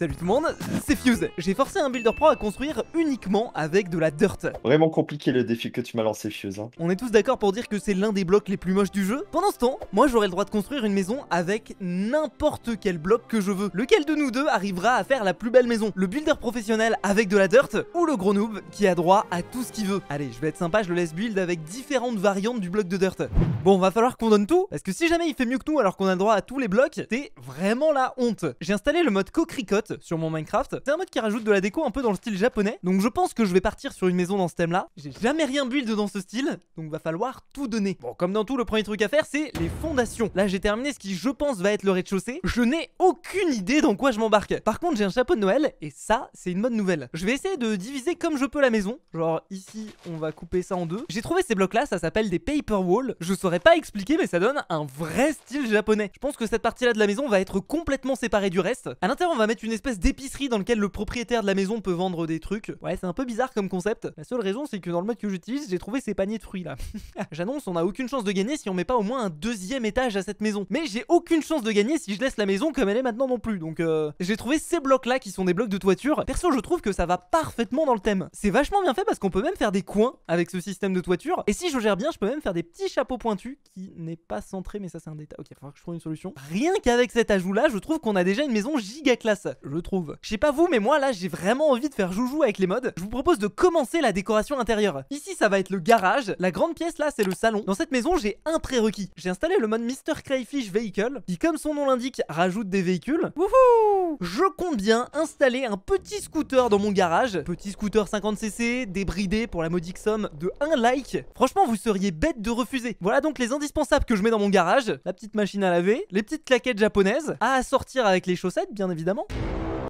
Salut tout le monde, c'est Fuse. J'ai forcé un Builder Pro à construire uniquement avec de la dirt. Vraiment compliqué le défi que tu m'as lancé Fuse. Hein. On est tous d'accord pour dire que c'est l'un des blocs les plus moches du jeu Pendant ce temps, moi j'aurai le droit de construire une maison avec n'importe quel bloc que je veux. Lequel de nous deux arrivera à faire la plus belle maison Le builder professionnel avec de la dirt ou le gros noob qui a droit à tout ce qu'il veut Allez, je vais être sympa, je le laisse build avec différentes variantes du bloc de dirt. Bon, va falloir qu'on donne tout, parce que si jamais il fait mieux que nous alors qu'on a le droit à tous les blocs, c'est vraiment la honte. J'ai installé le mode co-cricot sur mon Minecraft. C'est un mode qui rajoute de la déco un peu dans le style japonais. Donc je pense que je vais partir sur une maison dans ce thème là. J'ai jamais rien build dans ce style, donc va falloir tout donner. Bon, comme dans tout, le premier truc à faire c'est les fondations. Là j'ai terminé ce qui je pense va être le rez-de-chaussée. Je n'ai aucune idée dans quoi je m'embarque. Par contre j'ai un chapeau de Noël et ça c'est une bonne nouvelle. Je vais essayer de diviser comme je peux la maison. Genre ici on va couper ça en deux. J'ai trouvé ces blocs là, ça s'appelle des paper walls. Je saurais pas expliquer mais ça donne un vrai style japonais. Je pense que cette partie là de la maison va être complètement séparée du reste. À l'intérieur on va mettre une espèce d'épicerie dans lequel le propriétaire de la maison peut vendre des trucs. Ouais, c'est un peu bizarre comme concept. La seule raison, c'est que dans le mode que j'utilise, j'ai trouvé ces paniers de fruits là. J'annonce, on a aucune chance de gagner si on met pas au moins un deuxième étage à cette maison. Mais j'ai aucune chance de gagner si je laisse la maison comme elle est maintenant non plus. Donc euh, j'ai trouvé ces blocs là qui sont des blocs de toiture. Perso, je trouve que ça va parfaitement dans le thème. C'est vachement bien fait parce qu'on peut même faire des coins avec ce système de toiture. Et si je gère bien, je peux même faire des petits chapeaux pointus qui n'est pas centré, mais ça c'est un détail. Ok, il faudra que je trouve une solution. Rien qu'avec cet ajout là, je trouve qu'on a déjà une maison giga je trouve. Je sais pas vous, mais moi là j'ai vraiment envie de faire joujou avec les modes. Je vous propose de commencer la décoration intérieure. Ici ça va être le garage, la grande pièce là c'est le salon. Dans cette maison j'ai un prérequis. J'ai installé le mode Mr Crayfish Vehicle qui comme son nom l'indique rajoute des véhicules. Wouhou Je compte bien installer un petit scooter dans mon garage. Petit scooter 50cc, débridé pour la modique somme de 1 like. Franchement vous seriez bête de refuser. Voilà donc les indispensables que je mets dans mon garage. La petite machine à laver, les petites claquettes japonaises, à sortir avec les chaussettes bien évidemment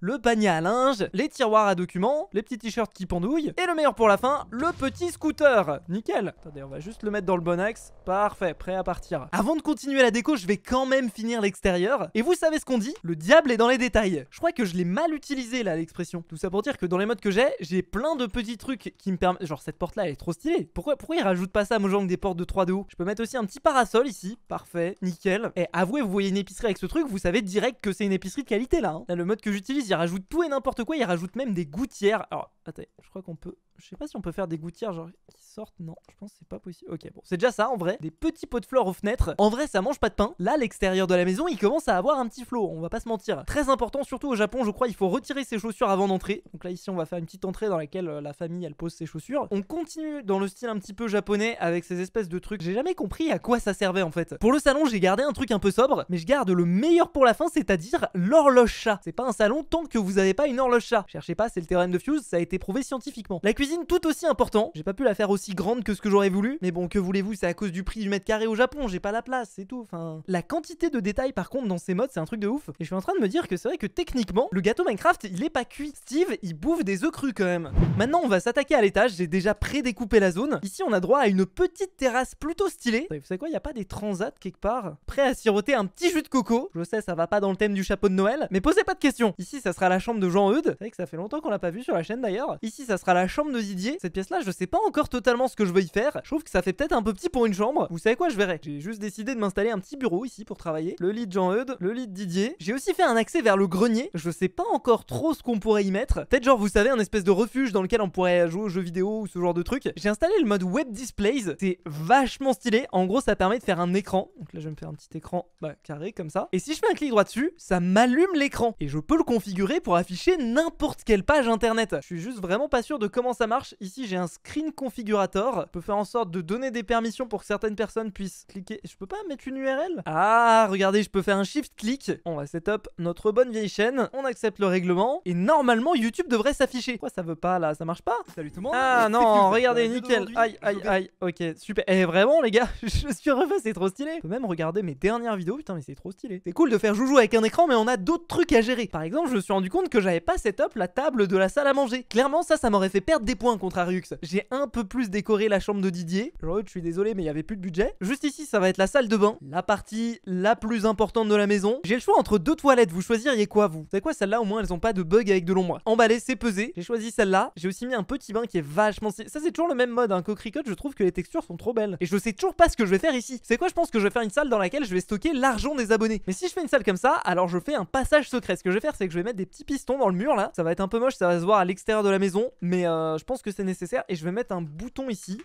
le panier à linge, les tiroirs à documents, les petits t-shirts qui pendouillent, et le meilleur pour la fin, le petit scooter. Nickel. Attendez, on va juste le mettre dans le bon axe. Parfait, prêt à partir. Avant de continuer la déco, je vais quand même finir l'extérieur. Et vous savez ce qu'on dit Le diable est dans les détails. Je crois que je l'ai mal utilisé là, l'expression. Tout ça pour dire que dans les modes que j'ai, j'ai plein de petits trucs qui me permettent... Genre cette porte là, elle est trop stylée. Pourquoi, pourquoi ils rajoutent pas ça à mon des portes de 3 de Je peux mettre aussi un petit parasol ici. Parfait, nickel. Et avouez, vous voyez une épicerie avec ce truc, vous savez direct que c'est une épicerie de qualité là. Hein. Là, le mode que j'utilise, il rajoute tout et n'importe quoi, Il rajoute même des gouttières je crois qu'on peut... Je sais pas si on peut faire des gouttières genre qui sortent. Non, je pense que c'est pas possible. Ok, bon, c'est déjà ça en vrai. Des petits pots de fleurs aux fenêtres. En vrai, ça mange pas de pain. Là, l'extérieur de la maison, il commence à avoir un petit flot. On va pas se mentir. Très important, surtout au Japon, je crois, il faut retirer ses chaussures avant d'entrer. Donc là, ici, on va faire une petite entrée dans laquelle euh, la famille, elle pose ses chaussures. On continue dans le style un petit peu japonais avec ces espèces de trucs. J'ai jamais compris à quoi ça servait en fait. Pour le salon, j'ai gardé un truc un peu sobre, mais je garde le meilleur pour la fin, c'est-à-dire l'horloge chat. C'est pas un salon tant que vous avez pas une horloge chat. Cherchez pas, c'est le terrain de Fuse, ça a été prouvé scientifiquement. La cuisine tout aussi important. J'ai pas pu la faire aussi grande que ce que j'aurais voulu. Mais bon, que voulez-vous, c'est à cause du prix du mètre carré au Japon, j'ai pas la place, c'est tout. Enfin, la quantité de détails par contre dans ces modes, c'est un truc de ouf. Et je suis en train de me dire que c'est vrai que techniquement, le gâteau Minecraft, il est pas cuit. Steve, il bouffe des œufs crus quand même. Maintenant, on va s'attaquer à l'étage. J'ai déjà pré-découpé la zone. Ici, on a droit à une petite terrasse plutôt stylée. Vous savez quoi, il y a pas des transats quelque part Prêt à siroter un petit jus de coco. Je sais, ça va pas dans le thème du chapeau de Noël, mais posez pas de questions. Ici, ça sera la chambre de jean eude C'est que ça fait longtemps qu'on l'a pas vu sur la chaîne d'ailleurs. Ici, ça sera la chambre de Didier. Cette pièce-là, je sais pas encore totalement ce que je veux y faire. Je trouve que ça fait peut-être un peu petit pour une chambre. Vous savez quoi, je verrai. J'ai juste décidé de m'installer un petit bureau ici pour travailler. Le lit de Jean-Eudes, le lit de Didier. J'ai aussi fait un accès vers le grenier. Je sais pas encore trop ce qu'on pourrait y mettre. Peut-être genre, vous savez, un espèce de refuge dans lequel on pourrait jouer aux jeux vidéo ou ce genre de truc. J'ai installé le mode web displays. C'est vachement stylé. En gros, ça permet de faire un écran. Donc là, je vais me faire un petit écran bah, carré comme ça. Et si je fais un clic droit dessus, ça m'allume l'écran. Et je peux le configurer pour afficher n'importe quelle page internet. Je vraiment pas sûr de comment ça marche. Ici, j'ai un screen configurator. peut faire en sorte de donner des permissions pour que certaines personnes puissent cliquer. Je peux pas mettre une URL Ah, regardez, je peux faire un shift-click. On va setup notre bonne vieille chaîne. On accepte le règlement. Et normalement, YouTube devrait s'afficher. Quoi, ça veut pas là Ça marche pas Salut tout le monde. Ah non, regardez, nickel. Aïe, aïe, aïe. Ok, super. Eh, vraiment, les gars, je suis refait, c'est trop stylé. Je peux même regarder mes dernières vidéos. Putain, mais c'est trop stylé. C'est cool de faire joujou avec un écran, mais on a d'autres trucs à gérer. Par exemple, je me suis rendu compte que j'avais pas setup la table de la salle à manger. Clairement, ça, ça m'aurait fait perdre des points contre Ariux. J'ai un peu plus décoré la chambre de Didier. Genre, je suis désolé, mais il y avait plus de budget. Juste ici, ça va être la salle de bain, la partie la plus importante de la maison. J'ai le choix entre deux toilettes. Vous choisiriez quoi, vous C'est quoi, celle-là, au moins, elles ont pas de bug avec de l'ombre. Emballé, c'est pesé. J'ai choisi celle-là. J'ai aussi mis un petit bain qui est vachement. Ça, c'est toujours le même mode. Hein. Cocricote, je trouve que les textures sont trop belles. Et je sais toujours pas ce que je vais faire ici. C'est quoi, je pense que je vais faire une salle dans laquelle je vais stocker l'argent des abonnés. Mais si je fais une salle comme ça, alors je fais un passage secret. Ce que je vais faire, c'est que je vais mettre des petits pistons dans le mur là. Ça va être un peu moche, ça va se voir à l'extérieur de la maison, mais euh, je pense que c'est nécessaire. Et je vais mettre un bouton ici.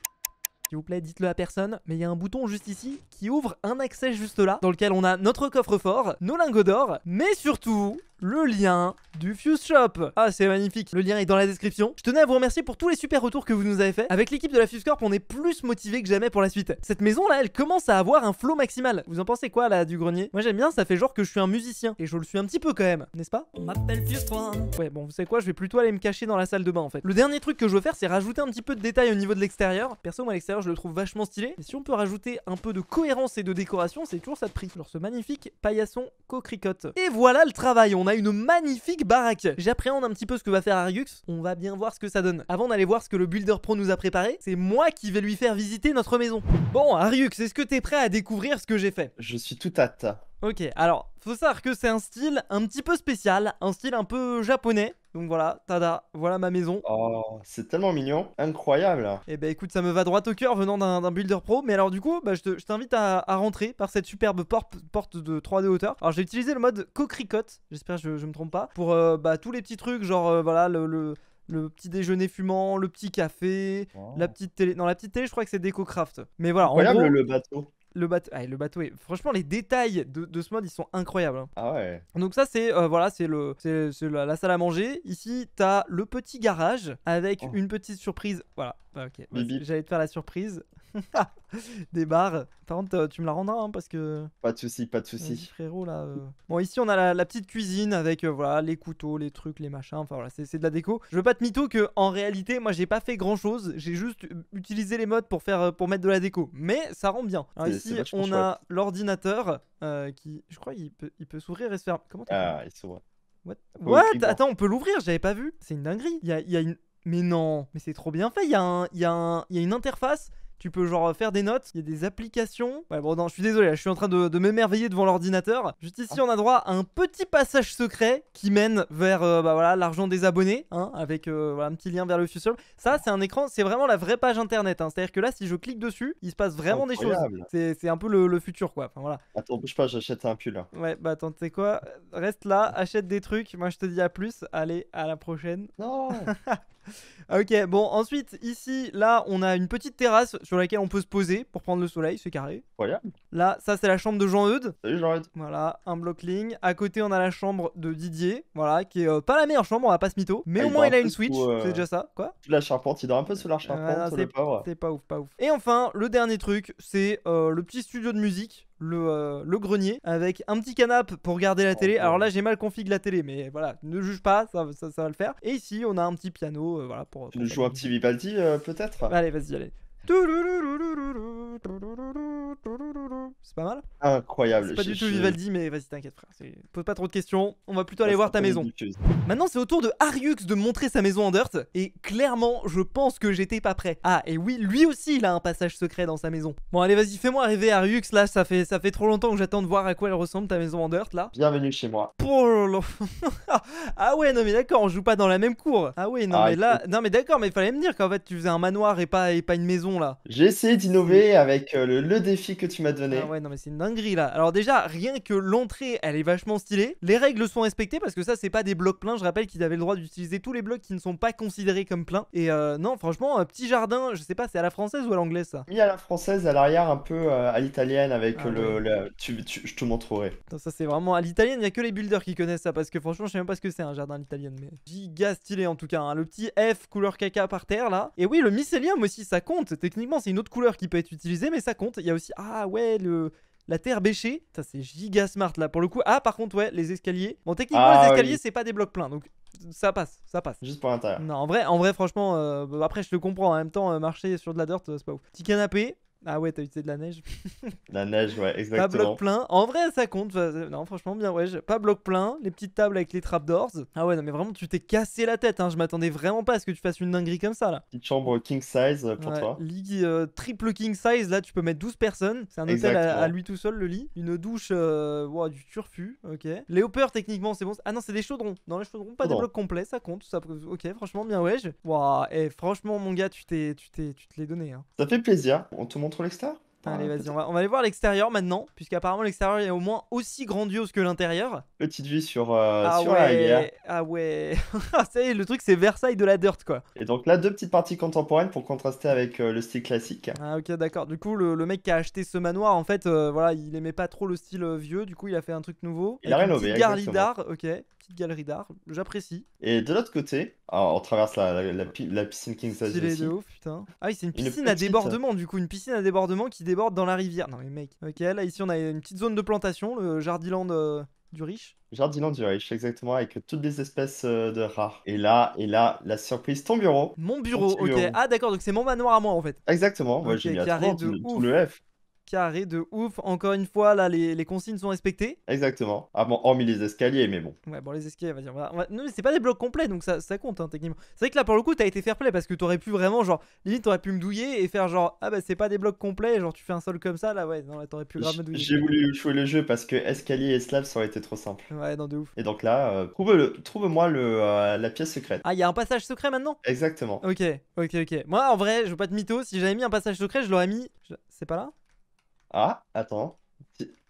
S'il vous plaît, dites-le à personne. Mais il y a un bouton juste ici qui ouvre un accès juste là, dans lequel on a notre coffre-fort, nos lingots d'or, mais surtout le lien du Fuse Shop. Ah, c'est magnifique. Le lien est dans la description. Je tenais à vous remercier pour tous les super retours que vous nous avez fait. Avec l'équipe de la Fuse Corp, on est plus motivé que jamais pour la suite. Cette maison là, elle commence à avoir un flow maximal. Vous en pensez quoi là du grenier Moi j'aime bien, ça fait genre que je suis un musicien et je le suis un petit peu quand même, n'est-ce pas On m'appelle Fuse 3. Ouais, bon, vous savez quoi, je vais plutôt aller me cacher dans la salle de bain en fait. Le dernier truc que je veux faire, c'est rajouter un petit peu de détails au niveau de l'extérieur. Perso, moi l'extérieur, je le trouve vachement stylé. Mais si on peut rajouter un peu de cohérence et de décoration, c'est toujours ça de prix. Genre ce magnifique paillasson Et voilà le travail, une magnifique baraque. J'appréhende un petit peu ce que va faire Ariux. On va bien voir ce que ça donne. Avant d'aller voir ce que le Builder Pro nous a préparé, c'est moi qui vais lui faire visiter notre maison. Bon, Ariux, est-ce que t'es prêt à découvrir ce que j'ai fait Je suis tout à ta. Ok, alors, faut savoir que c'est un style un petit peu spécial, un style un peu japonais. Donc voilà, tada, voilà ma maison. Oh, c'est tellement mignon, incroyable. Eh ben écoute, ça me va droit au cœur venant d'un builder pro. Mais alors du coup, bah, je t'invite à, rentrer par cette superbe porte, de 3D hauteur. Alors j'ai utilisé le mode co-cricote, j'espère que je, ne me trompe pas, pour euh, bah, tous les petits trucs, genre euh, voilà, le, le petit déjeuner fumant, le petit café, oh. la petite télé. Non, la petite télé, je crois que c'est déco-craft, Mais voilà. Incroyable en le bateau le bateau, ah, le bateau est. Franchement, les détails de, ce mode ils sont incroyables. Hein. Ah ouais. Donc ça c'est euh, voilà c'est le c'est la, salle à manger. Ici t'as le petit garage avec oh. une petite surprise. Voilà bah, ok. J'allais te faire la surprise. des barres. Par contre, euh, tu me la rendras hein, parce que. Pas de souci, pas de souci. Frérot là. Euh. Bon, ici on a la, petite cuisine avec euh, voilà les couteaux, les trucs, les machins. Enfin voilà, c'est de la déco. Je veux pas te mytho que en réalité, moi j'ai pas fait grand chose. J'ai juste utilisé les modes pour faire pour mettre de la déco. Mais ça rend bien. ici on a l'ordinateur qui, je crois, il peut, il peut s'ouvrir et se faire. Comment Ah, il s'ouvre. What, Attends, on peut l'ouvrir, j'avais pas vu. C'est une dinguerie. Il y a, y a une mais non, mais c'est trop bien fait. Il y, a a une interface. Tu peux genre faire des notes. Il y a des applications. Ouais, bon, non, je suis désolé. Je suis en train de, m'émerveiller devant l'ordinateur. Juste ici, on a droit à un petit passage secret qui mène vers euh, bah, voilà l'argent des abonnés, hein, avec euh, un petit lien vers le futur. Ça, c'est un écran. C'est vraiment la vraie page internet. Hein. C'est-à-dire que là, si je clique dessus, il se passe vraiment des choses. C'est un peu le, futur, quoi. voilà. Attends, bouge pas. J'achète un pull. Hein. Ouais, bah attends, tu sais quoi Reste là, achète des trucs. Moi, je te dis à plus. Allez, à la prochaine. Non. Ah, ok, bon, ensuite, ici, là, on a une petite terrasse sur laquelle on peut se poser pour prendre le soleil, c'est carré. Voilà. Là, ça, c'est la chambre de Jean-Eudes. Salut jean Voilà, un bloc ligne. À côté, on a la chambre de Didier, voilà, qui est euh, pas la meilleure chambre, on va pas se mytho. Mais ah, au moins, il a une Switch, euh, c'est déjà ça. Quoi La charpente, il dort un peu sur la charpente, c'est pas ouf, pas ouf. Et enfin, le dernier truc, c'est euh, le petit studio de musique euh, le, grenier avec un petit canap pour garder la oh, télé. Alors là, j'ai mal config la télé, mais voilà, ne juge pas, ça, ça, va le faire. Et ici, on a un petit piano, euh, voilà pour. Tu joues un petit Vivaldi euh, peut-être Allez, vas-y, allez. C'est pas mal Incroyable. C'est pas du tout Vivaldi, mais vas-y, t'inquiète, frère. Pose pas trop de questions. On va plutôt aller ah, voir ta maison. Maintenant, c'est au tour de Ariux de montrer sa maison en dirt. Et clairement, je pense que j'étais pas prêt. Ah, et oui, lui aussi, il a un passage secret dans sa maison. Bon, allez, vas-y, fais-moi arriver Ariux. Là, ça fait, ça fait trop longtemps que j'attends de voir à quoi elle ressemble ta maison en dirt, là. Bienvenue chez moi. ah ouais, non, mais d'accord, on joue pas dans la même cour. Ah ouais, non, ah, mais là, non, mais d'accord, mais il fallait me dire qu'en fait, tu faisais un manoir et pas, et pas une maison, là. J'ai essayé d'innover avec euh, le, défi que tu m'as donné. Ah ouais, non, mais c'est une dinguerie là. Alors, déjà, rien que l'entrée, elle est vachement stylée. Les règles sont respectées parce que ça, c'est pas des blocs pleins. Je rappelle qu'ils avaient le droit d'utiliser tous les blocs qui ne sont pas considérés comme pleins. Et euh, non, franchement, un petit jardin, je sais pas, c'est à la française ou à l'anglais ça Oui, à la française, à l'arrière, un peu euh, à l'italienne avec ah euh, le. je te montrerai. ça, c'est vraiment à l'italienne, il y a que les builders qui connaissent ça parce que franchement, je sais même pas ce que c'est un jardin à l'italienne. Mais giga stylé en tout cas. Hein. Le petit F couleur caca par terre là. Et oui, le mycélium aussi, ça compte. Techniquement, c'est une autre couleur qui peut être utilisée mais ça compte. Il y a aussi, ah ouais, le, la terre bêchée, ça c'est giga smart là pour le coup. Ah par contre ouais, les escaliers. Bon techniquement ah les escaliers c'est pas des blocs pleins donc ça passe, ça passe. Juste pour l'intérieur. Non en vrai, en vrai franchement, euh, après je te comprends. En même temps euh, marcher sur de la dirt euh, c'est pas ouf. Petit canapé, ah ouais, t'as utilisé de la neige La neige, ouais, exactement. Pas bloc plein. En vrai, ça compte. Euh, non, franchement, bien, ouais. Pas bloc plein, les petites tables avec les trapdoors. Ah ouais, non, mais vraiment, tu t'es cassé la tête. Hein. Je m'attendais vraiment pas à ce que tu fasses une dinguerie comme ça, là. Petite chambre king size euh, pour toi. Lit euh, triple king size, là, tu peux mettre 12 personnes. C'est un hôtel à, lui tout seul, le lit. Une douche, du turfu, ok. Les hoppers, techniquement, c'est bon. Ah non, c'est des chaudrons. Non, les chaudrons, pas des blocs complets, ça compte. Ça... Ok, franchement, bien, ouais. Waouh, et eh, franchement, mon gars, tu t'es, tu t'es, tu te l'es donné. Hein. Ça fait plaisir. On te montre l'extérieur ah, on va, aller voir l'extérieur maintenant, puisqu'apparemment l'extérieur est au moins aussi grandiose que l'intérieur. Petite vue sur, euh, ah, sur ouais, la rivière. Ah ouais, ça y le truc c'est Versailles de la dirt quoi. Et donc là, deux petites parties contemporaines pour contraster avec euh, le style classique. Ah ok, d'accord. Du coup, le, le, mec qui a acheté ce manoir, en fait, euh, voilà, il aimait pas trop le style vieux, du coup, il a fait un truc nouveau. Il a rénové. Garlidar, ok galerie d'art. J'apprécie. Et de l'autre côté, on traverse la, piscine King Size. putain. Ah oui, c'est une piscine à débordement, du coup. Une piscine à débordement qui déborde dans la rivière. Non, mais mec. Ok, là, ici, on a une petite zone de plantation, le Jardiland. Euh, du riche Jardiland du riche, exactement, avec toutes les espèces euh, de rares. Et là, et là, la surprise, ton bureau. Mon bureau, ok. Ah d'accord, donc c'est mon manoir à moi en fait. Exactement, moi j'ai mis tout, le F carré de ouf. Encore une fois, là, les, consignes sont respectées. Exactement. Ah bon, hormis les escaliers, mais bon. Ouais, bon, les escaliers, vas-y Non, mais c'est pas des blocs complets, donc ça, ça compte, hein, techniquement. C'est vrai que là, pour le coup, t'as été fair play parce que t'aurais pu vraiment, genre, limite, t'aurais pu me douiller et faire genre, ah bah, c'est pas des blocs complets, genre, tu fais un sol comme ça, là, ouais, non, t'aurais pu grave me douiller. J'ai voulu jouer le jeu parce que escalier et slab, ça aurait été trop simple. Ouais, non, de ouf. Et donc là, euh, trouve trouve-moi le, euh, la pièce secrète. Ah, il y a un passage secret maintenant Exactement. Ok, ok, ok. Moi, en vrai, je veux pas de mytho. Si j'avais mis un passage secret, je l'aurais mis. C'est pas là ah, attends.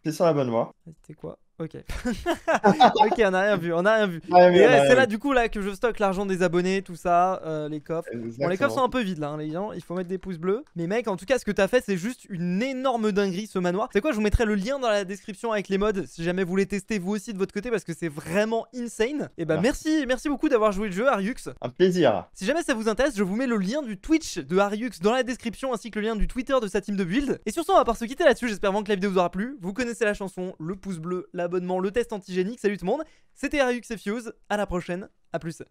T'es sur la bonne voie. Ah, c'était quoi Ok. ok, on a rien vu, on a rien vu. c'est là du coup là que je stocke l'argent des abonnés, tout ça, euh, les coffres. Bon, les coffres sont un peu vides là, hein, les gens. Il faut mettre des pouces bleus. Mais mec, en tout cas, ce que t'as fait, c'est juste une énorme dinguerie ce manoir. C'est quoi Je vous mettrai le lien dans la description avec les mods si jamais vous voulez tester vous aussi de votre côté parce que c'est vraiment insane. Et eh bah ben, merci, merci beaucoup d'avoir joué le jeu, Ariux. Un plaisir. Si jamais ça vous intéresse, je vous mets le lien du Twitch de Ariux dans la description ainsi que le lien du Twitter de sa team de build. Et sur ce, on va pas se quitter là-dessus. J'espère vraiment que la vidéo vous aura plu. Vous connaissez la chanson, le pouce bleu, la abonnement, le test antigénique. Salut tout le monde, c'était Ryux et Fuse, à la prochaine, à plus.